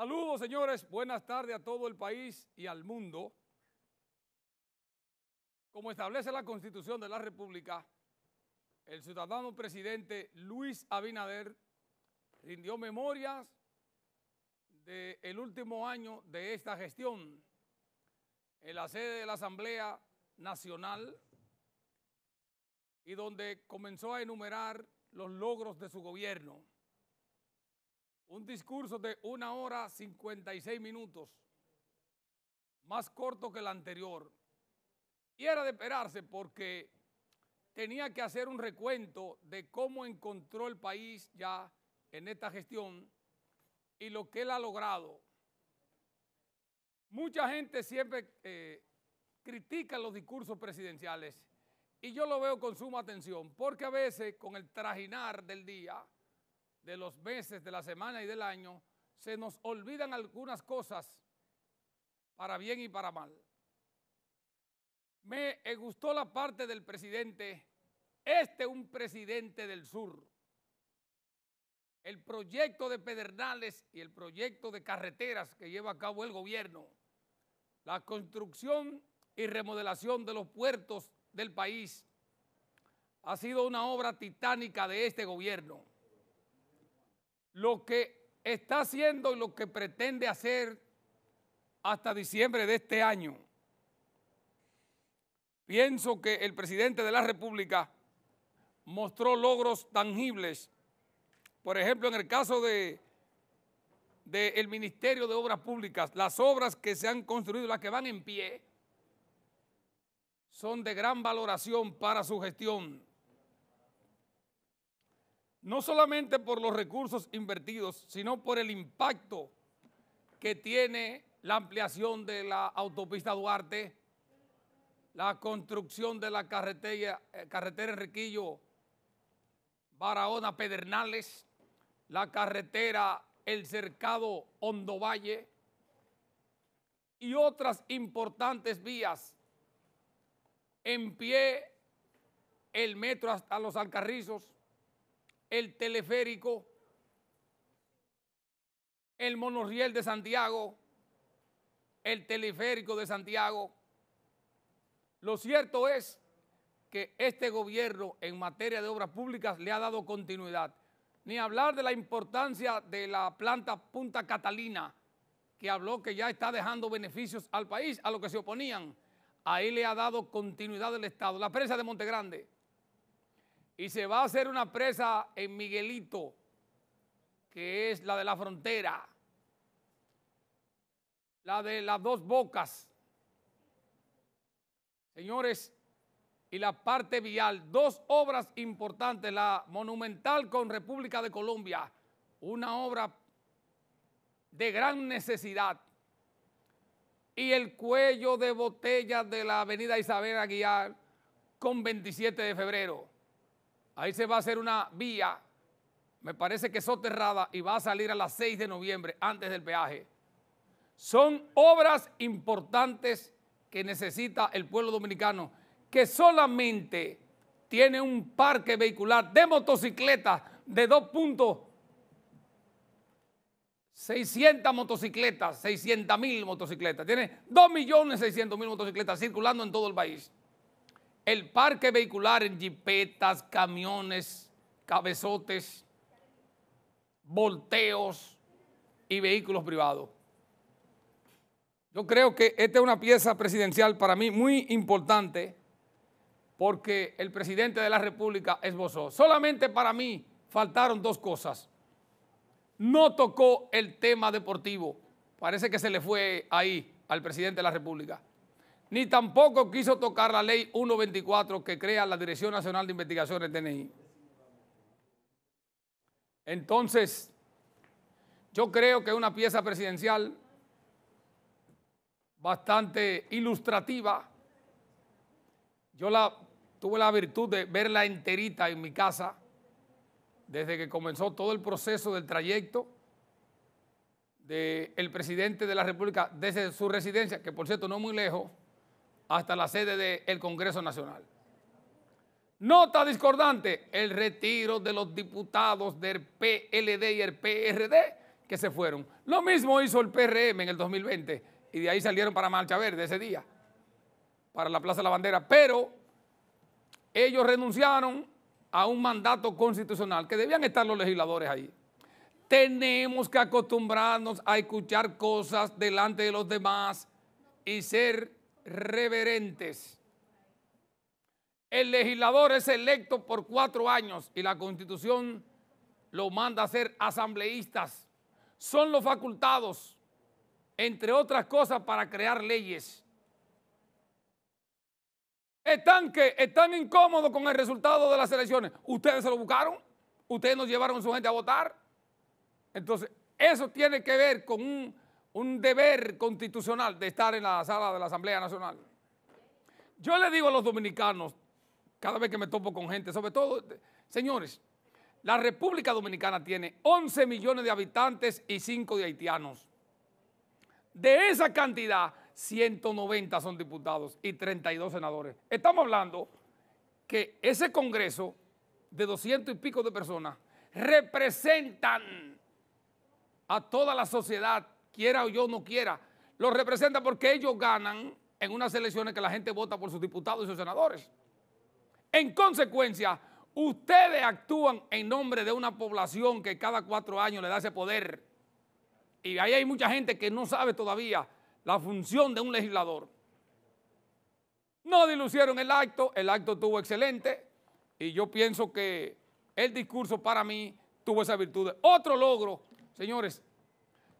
Saludos, señores. Buenas tardes a todo el país y al mundo. Como establece la Constitución de la República, el ciudadano presidente Luis Abinader rindió memorias del último año de esta gestión en la sede de la Asamblea Nacional y donde comenzó a enumerar los logros de su gobierno un discurso de una hora 56 minutos, más corto que el anterior. Y era de esperarse porque tenía que hacer un recuento de cómo encontró el país ya en esta gestión y lo que él ha logrado. Mucha gente siempre eh, critica los discursos presidenciales y yo lo veo con suma atención porque a veces con el trajinar del día, de los meses, de la semana y del año, se nos olvidan algunas cosas para bien y para mal. Me eh, gustó la parte del presidente, este un presidente del sur. El proyecto de Pedernales y el proyecto de carreteras que lleva a cabo el gobierno, la construcción y remodelación de los puertos del país, ha sido una obra titánica de este gobierno lo que está haciendo y lo que pretende hacer hasta diciembre de este año. Pienso que el presidente de la República mostró logros tangibles. Por ejemplo, en el caso de del Ministerio de Obras Públicas, las obras que se han construido, las que van en pie, son de gran valoración para su gestión no solamente por los recursos invertidos, sino por el impacto que tiene la ampliación de la autopista Duarte, la construcción de la carretera, eh, carretera Enriquillo, Barahona, Pedernales, la carretera El Cercado, Hondo Valle y otras importantes vías en pie el metro hasta los Alcarrizos, el teleférico, el monorriel de Santiago, el teleférico de Santiago. Lo cierto es que este gobierno en materia de obras públicas le ha dado continuidad. Ni hablar de la importancia de la planta Punta Catalina, que habló que ya está dejando beneficios al país, a lo que se oponían. Ahí le ha dado continuidad el Estado. La presa de Montegrande y se va a hacer una presa en Miguelito, que es la de la frontera, la de las dos bocas. Señores, y la parte vial, dos obras importantes, la monumental con República de Colombia, una obra de gran necesidad, y el cuello de botella de la avenida Isabel Aguilar con 27 de febrero. Ahí se va a hacer una vía, me parece que soterrada y va a salir a las 6 de noviembre antes del peaje. Son obras importantes que necesita el pueblo dominicano, que solamente tiene un parque vehicular de motocicletas de 2.600 motocicletas, 600 mil motocicletas. Tiene 2.600.000 motocicletas circulando en todo el país el parque vehicular en jipetas, camiones, cabezotes, volteos y vehículos privados. Yo creo que esta es una pieza presidencial para mí muy importante porque el presidente de la República esbozó. Solamente para mí faltaron dos cosas. No tocó el tema deportivo. Parece que se le fue ahí al presidente de la República ni tampoco quiso tocar la ley 124 que crea la Dirección Nacional de Investigaciones DNI. Entonces, yo creo que es una pieza presidencial bastante ilustrativa. Yo tuve la virtud de verla enterita en mi casa desde que comenzó todo el proceso del trayecto del presidente de la República desde su residencia, que por cierto no muy lejos, hasta la sede del Congreso Nacional. Nota discordante, el retiro de los diputados del PLD y el PRD que se fueron. Lo mismo hizo el PRM en el 2020 y de ahí salieron para Marcha Verde ese día, para la Plaza de la Bandera, pero ellos renunciaron a un mandato constitucional que debían estar los legisladores ahí. Tenemos que acostumbrarnos a escuchar cosas delante de los demás y ser reverentes. El legislador es electo por cuatro años y la constitución lo manda a ser asambleístas. Son los facultados, entre otras cosas, para crear leyes. Están, que, están incómodos con el resultado de las elecciones. Ustedes se lo buscaron, ustedes nos llevaron a su gente a votar. Entonces, eso tiene que ver con un un deber constitucional de estar en la sala de la Asamblea Nacional. Yo le digo a los dominicanos, cada vez que me topo con gente, sobre todo, señores, la República Dominicana tiene 11 millones de habitantes y 5 de haitianos. De esa cantidad, 190 son diputados y 32 senadores. Estamos hablando que ese Congreso de 200 y pico de personas representan a toda la sociedad quiera o yo no quiera, los representa porque ellos ganan en unas elecciones que la gente vota por sus diputados y sus senadores. En consecuencia, ustedes actúan en nombre de una población que cada cuatro años le da ese poder. Y ahí hay mucha gente que no sabe todavía la función de un legislador. No dilucieron el acto, el acto tuvo excelente y yo pienso que el discurso para mí tuvo esa virtud. Otro logro, señores,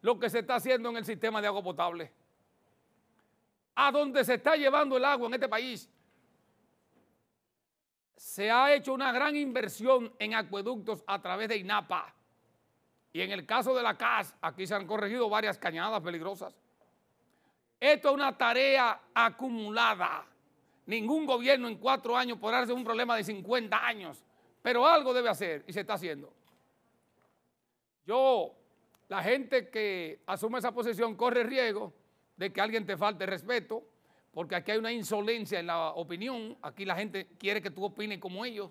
lo que se está haciendo en el sistema de agua potable. A dónde se está llevando el agua en este país. Se ha hecho una gran inversión en acueductos a través de INAPA. Y en el caso de la CAS, aquí se han corregido varias cañadas peligrosas. Esto es una tarea acumulada. Ningún gobierno en cuatro años podrá hacer un problema de 50 años, pero algo debe hacer y se está haciendo. Yo la gente que asume esa posición corre riesgo de que alguien te falte respeto, porque aquí hay una insolencia en la opinión, aquí la gente quiere que tú opines como ellos,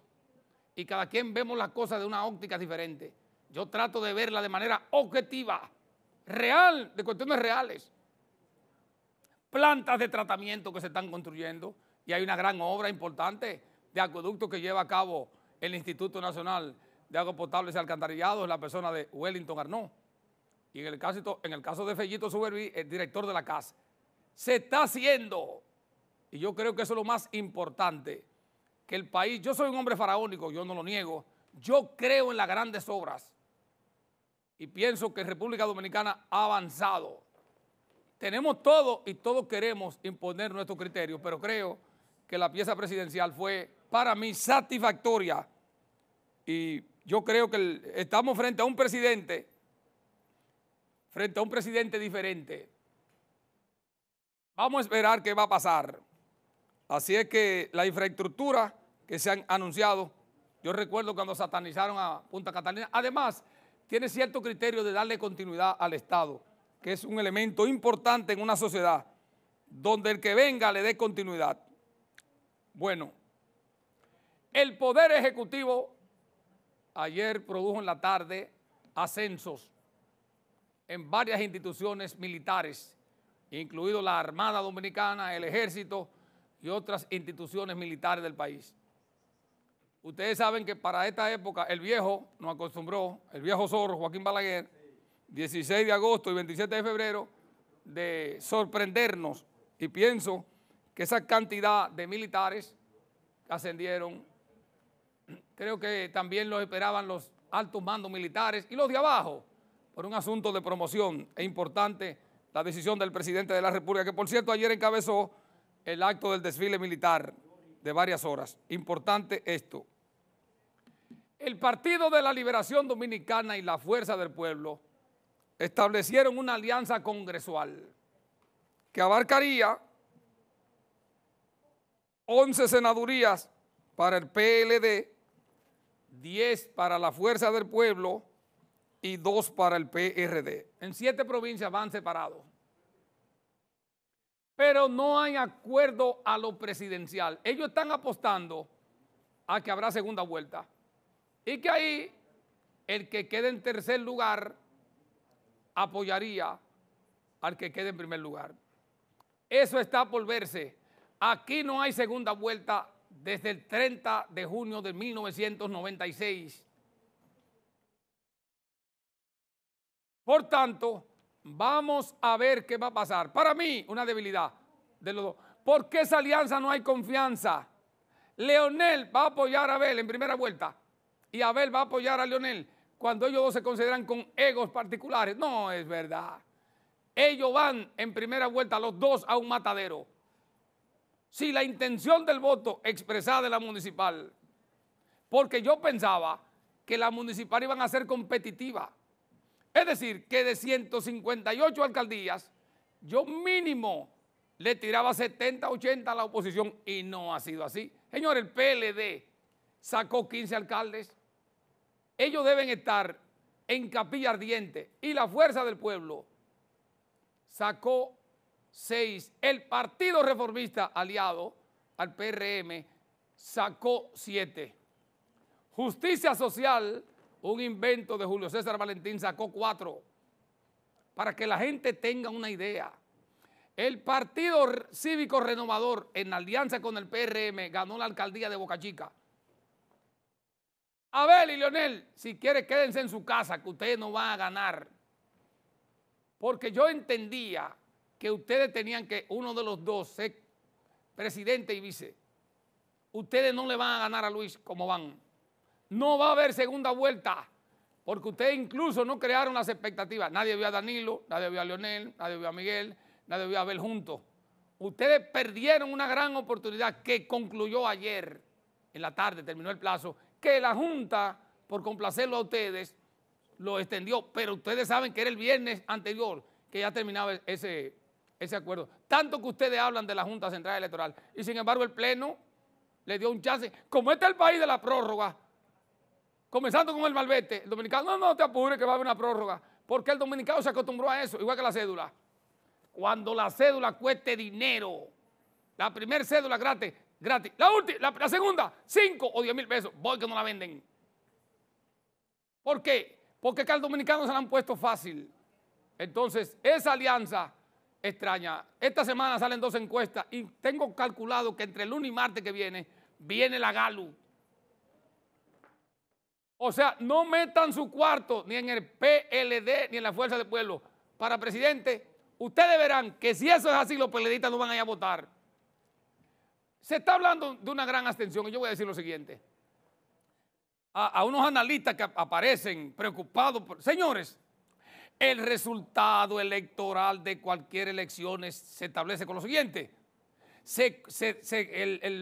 y cada quien vemos las cosas de una óptica diferente. Yo trato de verla de manera objetiva, real, de cuestiones reales. Plantas de tratamiento que se están construyendo y hay una gran obra importante de acueducto que lleva a cabo el Instituto Nacional de Agua Potables y Alcantarillados, la persona de Wellington Arnaud y en el caso, en el caso de Fellito Suberví, el director de la casa. Se está haciendo, y yo creo que eso es lo más importante, que el país, yo soy un hombre faraónico, yo no lo niego, yo creo en las grandes obras y pienso que República Dominicana ha avanzado. Tenemos todo y todos queremos imponer nuestros criterios, pero creo que la pieza presidencial fue para mí satisfactoria y yo creo que estamos frente a un presidente frente a un presidente diferente. Vamos a esperar qué va a pasar. Así es que la infraestructura que se han anunciado, yo recuerdo cuando satanizaron a Punta Catalina, además tiene cierto criterio de darle continuidad al Estado, que es un elemento importante en una sociedad donde el que venga le dé continuidad. Bueno, el Poder Ejecutivo ayer produjo en la tarde ascensos en varias instituciones militares, incluido la Armada Dominicana, el Ejército y otras instituciones militares del país. Ustedes saben que para esta época el viejo nos acostumbró, el viejo zorro Joaquín Balaguer, 16 de agosto y 27 de febrero, de sorprendernos y pienso que esa cantidad de militares ascendieron, creo que también lo esperaban los altos mandos militares y los de abajo, por un asunto de promoción. Es importante la decisión del presidente de la República, que por cierto ayer encabezó el acto del desfile militar de varias horas. Importante esto. El Partido de la Liberación Dominicana y la Fuerza del Pueblo establecieron una alianza congresual que abarcaría 11 senadurías para el PLD, 10 para la Fuerza del Pueblo, y dos para el PRD. En siete provincias van separados. Pero no hay acuerdo a lo presidencial. Ellos están apostando a que habrá segunda vuelta. Y que ahí el que quede en tercer lugar apoyaría al que quede en primer lugar. Eso está por verse. Aquí no hay segunda vuelta desde el 30 de junio de 1996 Por tanto, vamos a ver qué va a pasar. Para mí, una debilidad de los dos. ¿Por qué esa alianza no hay confianza? Leonel va a apoyar a Abel en primera vuelta y Abel va a apoyar a Leonel cuando ellos dos se consideran con egos particulares. No es verdad. Ellos van en primera vuelta los dos a un matadero. Si la intención del voto expresada de la municipal, porque yo pensaba que la municipal iban a ser competitiva es decir, que de 158 alcaldías, yo mínimo le tiraba 70, 80 a la oposición y no ha sido así. Señor, el PLD sacó 15 alcaldes. Ellos deben estar en capilla ardiente y la fuerza del pueblo sacó 6. El Partido Reformista aliado al PRM sacó 7. Justicia Social un invento de Julio César Valentín, sacó cuatro, para que la gente tenga una idea. El Partido Cívico Renovador, en alianza con el PRM, ganó la alcaldía de Boca Chica. Abel y Leonel, si quieren quédense en su casa, que ustedes no van a ganar. Porque yo entendía que ustedes tenían que, uno de los dos, ser presidente y vice. Ustedes no le van a ganar a Luis como van. No va a haber segunda vuelta, porque ustedes incluso no crearon las expectativas. Nadie vio a Danilo, nadie vio a Leonel, nadie vio a Miguel, nadie vio a Abel juntos. Ustedes perdieron una gran oportunidad que concluyó ayer, en la tarde, terminó el plazo, que la Junta, por complacerlo a ustedes, lo extendió, pero ustedes saben que era el viernes anterior que ya terminaba ese, ese acuerdo. Tanto que ustedes hablan de la Junta Central Electoral y sin embargo el Pleno le dio un chance. Como está el país de la prórroga, Comenzando con el malvete, el dominicano, no, no te apures que va a haber una prórroga, porque el dominicano se acostumbró a eso, igual que la cédula. Cuando la cédula cueste dinero, la primera cédula gratis, gratis, la última, la, segunda, 5 o 10 mil pesos, voy que no la venden. ¿Por qué? Porque acá al dominicano se la han puesto fácil. Entonces, esa alianza extraña. Esta semana salen dos encuestas y tengo calculado que entre el lunes y martes que viene, viene la GALU. O sea, no metan su cuarto ni en el PLD ni en la Fuerza del Pueblo. Para presidente, ustedes verán que si eso es así, los PLDistas no van a ir a votar. Se está hablando de una gran abstención y yo voy a decir lo siguiente. A, unos analistas que aparecen preocupados Señores, el resultado electoral de cualquier elección se establece con lo siguiente.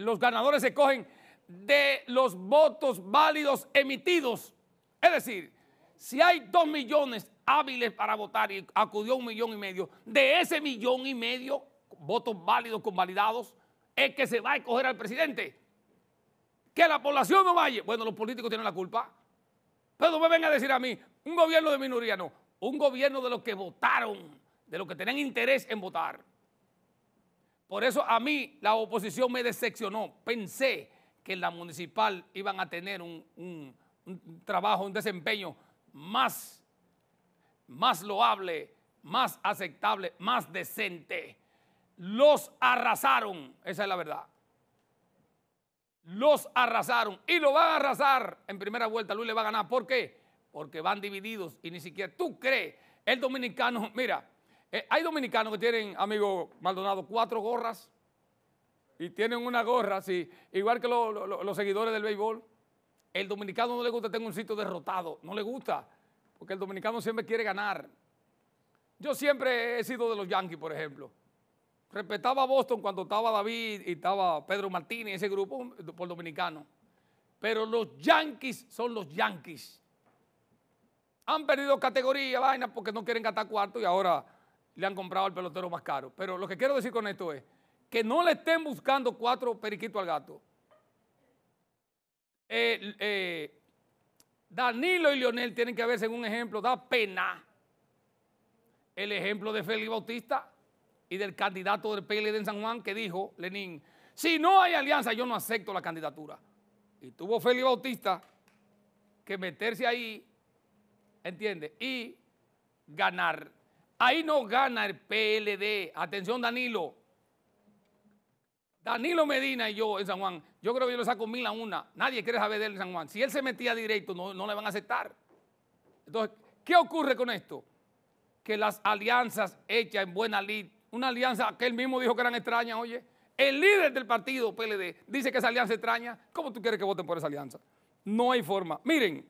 los ganadores se cogen de los votos válidos emitidos. Es decir, si hay dos millones hábiles para votar y acudió un millón y medio, de ese millón y medio, votos válidos convalidados, es que se va a escoger al presidente. Que la población no vaya. Bueno, los políticos tienen la culpa. Pero me venga a decir a mí, un gobierno de minoría, no. Un gobierno de los que votaron, de los que tenían interés en votar. Por eso a mí la oposición me decepcionó. Pensé que en la municipal iban a tener un, trabajo, un desempeño más, más loable, más aceptable, más decente. Los arrasaron, esa es la verdad. Los arrasaron y lo van a arrasar en primera vuelta. Luis le va a ganar. ¿Por qué? Porque van divididos y ni siquiera tú crees. El dominicano, mira, eh, hay dominicanos que tienen, amigo Maldonado, cuatro gorras y tienen una gorra así, igual que los seguidores del béisbol. El dominicano no le gusta tener un sitio derrotado, no le gusta, porque el dominicano siempre quiere ganar. Yo siempre he sido de los Yankees, por ejemplo. Respetaba a Boston cuando estaba David y estaba Pedro Martínez, ese grupo por dominicano. Pero los Yankees son los Yankees. Han perdido categoría, vaina, porque no quieren gastar cuarto y ahora le han comprado al pelotero más caro. Pero lo que quiero decir con esto es que no le estén buscando cuatro periquitos al gato. Eh, eh, Danilo y Leonel tienen que verse en un ejemplo, da pena el ejemplo de Félix Bautista y del candidato del PLD en San Juan que dijo, Lenín, si no hay alianza yo no acepto la candidatura. Y tuvo Félix Bautista que meterse ahí, ¿entiendes? Y ganar. Ahí no gana el PLD. Atención Danilo, Danilo Medina y yo en San Juan, yo creo que yo le saco mil a una. Nadie quiere saber de él en San Juan. Si él se metía directo, no, le van a aceptar. Entonces, ¿qué ocurre con esto? Que las alianzas hechas en buena lid, una alianza que él mismo dijo que eran extrañas, oye, el líder del partido PLD dice que esa alianza extraña. ¿Cómo tú quieres que voten por esa alianza? No hay forma. Miren,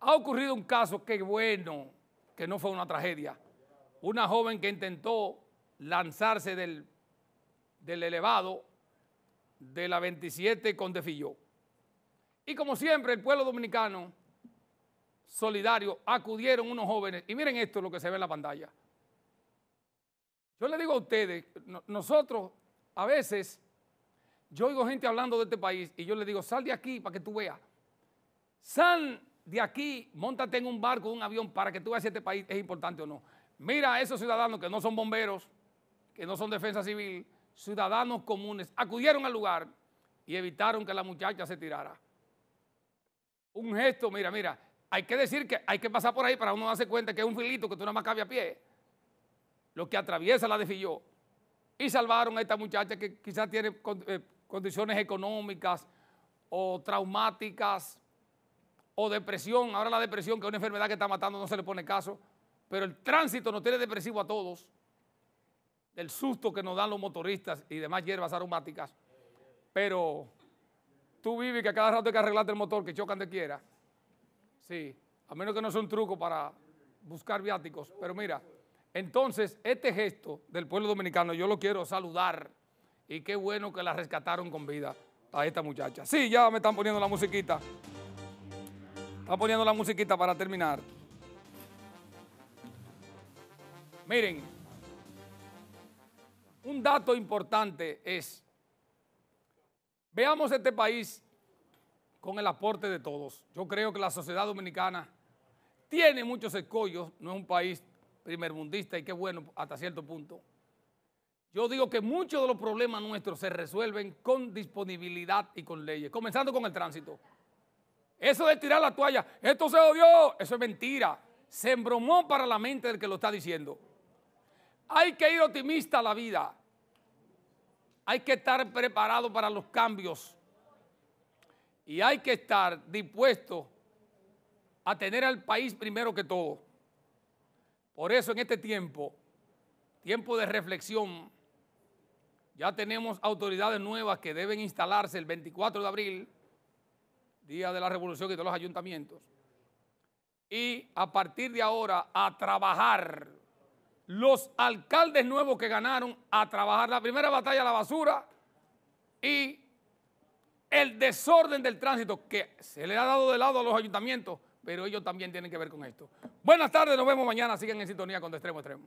ha ocurrido un caso que bueno, que no fue una tragedia. Una joven que intentó lanzarse del, del elevado de la 27 con Defilló. Y como siempre, el pueblo dominicano solidario acudieron unos jóvenes. Y miren esto, lo que se ve en la pantalla. Yo le digo a ustedes, nosotros a veces, yo oigo gente hablando de este país y yo le digo, sal de aquí para que tú veas. Sal de aquí, montate en un barco, un avión para que tú veas si este país es importante o no. Mira a esos ciudadanos que no son bomberos, que no son defensa civil, ciudadanos comunes acudieron al lugar y evitaron que la muchacha se tirara. Un gesto, mira, mira, hay que decir que hay que pasar por ahí para uno darse cuenta que es un filito que tú nada más cabe a pie. Lo que atraviesa la desfilló. Y salvaron a esta muchacha que quizás tiene eh, condiciones económicas o traumáticas o depresión. Ahora la depresión, que es una enfermedad que está matando, no se le pone caso. Pero el tránsito no tiene depresivo a todos. El susto que nos dan los motoristas y demás hierbas aromáticas. Pero tú vives que a cada rato hay que arreglarte el motor, que chocan de quiera. Sí, a menos que no sea un truco para buscar viáticos. Pero mira, entonces este gesto del pueblo dominicano yo lo quiero saludar. Y qué bueno que la rescataron con vida a esta muchacha. Sí, ya me están poniendo la musiquita. Están poniendo la musiquita para terminar. Miren, un dato importante es, veamos este país con el aporte de todos. Yo creo que la sociedad dominicana tiene muchos escollos, no es un país primermundista y qué bueno hasta cierto punto. Yo digo que muchos de los problemas nuestros se resuelven con disponibilidad y con leyes, comenzando con el tránsito. Eso de tirar la toalla, esto se odió, eso es mentira. Se embromó para la mente del que lo está diciendo. Hay que ir optimista a la vida hay que estar preparado para los cambios y hay que estar dispuesto a tener al país primero que todo. Por eso en este tiempo, tiempo de reflexión, ya tenemos autoridades nuevas que deben instalarse el 24 de abril, día de la revolución y de los ayuntamientos. Y a partir de ahora, a trabajar los alcaldes nuevos que ganaron a trabajar la primera batalla la basura y el desorden del tránsito que se le ha dado de lado a los ayuntamientos, pero ellos también tienen que ver con esto. Buenas tardes, nos vemos mañana, sigan en sintonía con De Extremo Extremo